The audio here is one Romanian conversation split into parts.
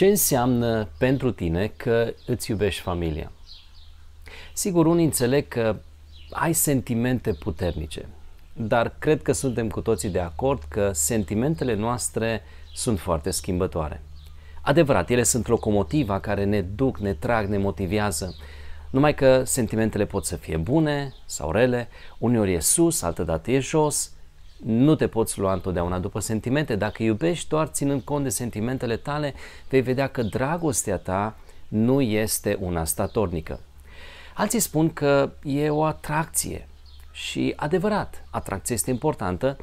ce înseamnă pentru tine că îți iubești familia? Sigur, unii înțeleg că ai sentimente puternice, dar cred că suntem cu toții de acord că sentimentele noastre sunt foarte schimbătoare. Adevărat, ele sunt locomotiva care ne duc, ne trag, ne motivează. Numai că sentimentele pot să fie bune sau rele, uneori e sus, altădată e jos, nu te poți lua întotdeauna după sentimente. Dacă iubești doar ținând cont de sentimentele tale, vei vedea că dragostea ta nu este una statornică. Alții spun că e o atracție și adevărat, atracția este importantă,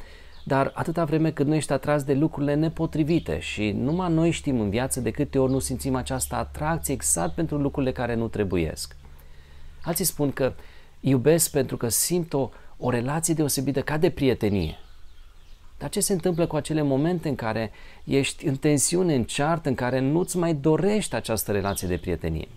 dar atâta vreme cât nu ești atras de lucrurile nepotrivite și numai noi știm în viață de câte ori nu simțim această atracție exact pentru lucrurile care nu trebuiesc. Alții spun că iubesc pentru că simt o, o relație deosebită ca de prietenie dar ce se întâmplă cu acele momente în care ești în tensiune, în ceartă, în care nu-ți mai dorești această relație de prietenie?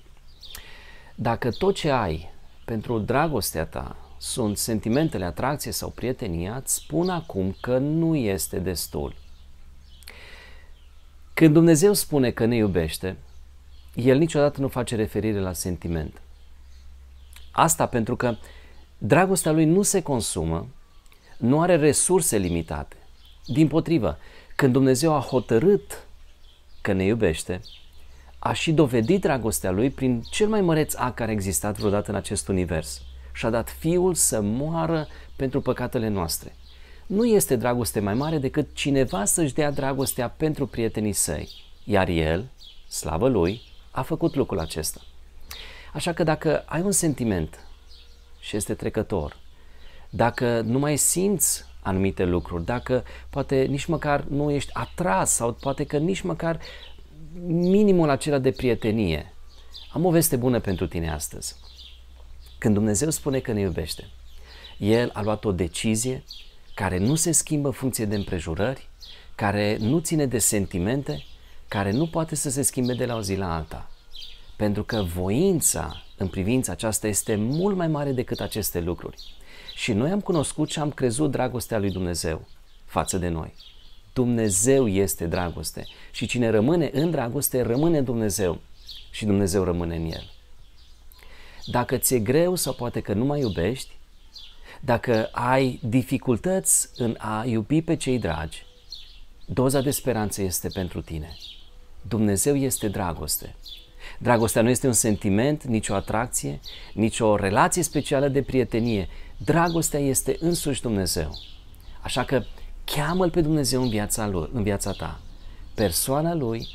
Dacă tot ce ai pentru dragostea ta sunt sentimentele, atracție sau prietenia, îți spun acum că nu este destul. Când Dumnezeu spune că ne iubește, El niciodată nu face referire la sentiment. Asta pentru că dragostea Lui nu se consumă, nu are resurse limitate. Din potrivă, când Dumnezeu a hotărât că ne iubește, a și dovedit dragostea Lui prin cel mai măreț act care a existat vreodată în acest univers și a dat Fiul să moară pentru păcatele noastre. Nu este dragoste mai mare decât cineva să-și dea dragostea pentru prietenii săi, iar El, slavă Lui, a făcut lucrul acesta. Așa că dacă ai un sentiment și este trecător, dacă nu mai simți anumite lucruri, dacă poate nici măcar nu ești atras sau poate că nici măcar minimul acela de prietenie. Am o veste bună pentru tine astăzi. Când Dumnezeu spune că ne iubește, El a luat o decizie care nu se schimbă în funcție de împrejurări, care nu ține de sentimente, care nu poate să se schimbe de la o zi la alta. Pentru că voința în privința aceasta este mult mai mare decât aceste lucruri. Și noi am cunoscut și am crezut dragostea lui Dumnezeu față de noi. Dumnezeu este dragoste și cine rămâne în dragoste rămâne Dumnezeu și Dumnezeu rămâne în el. Dacă ți-e greu sau poate că nu mai iubești, dacă ai dificultăți în a iubi pe cei dragi, doza de speranță este pentru tine. Dumnezeu este dragoste Dragostea nu este un sentiment, nici o atracție, nici o relație specială de prietenie. Dragostea este însuși Dumnezeu. Așa că cheamă-L pe Dumnezeu în viața, lui, în viața ta. Persoana Lui,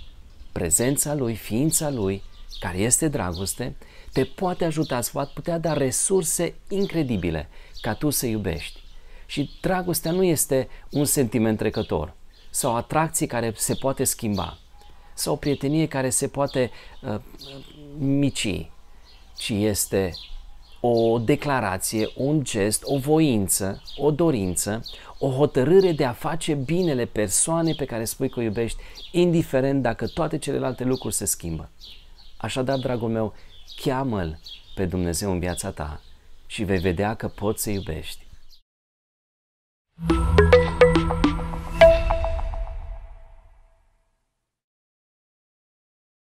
prezența Lui, ființa Lui, care este dragoste, te poate ajuta, îți poate putea da resurse incredibile ca tu să iubești. Și dragostea nu este un sentiment trecător sau o atracție care se poate schimba sau o prietenie care se poate uh, mici, ci este o declarație, un gest, o voință, o dorință, o hotărâre de a face binele persoanei pe care spui că o iubești, indiferent dacă toate celelalte lucruri se schimbă. Așadar, dragul meu, cheamă-L pe Dumnezeu în viața ta și vei vedea că poți să iubești.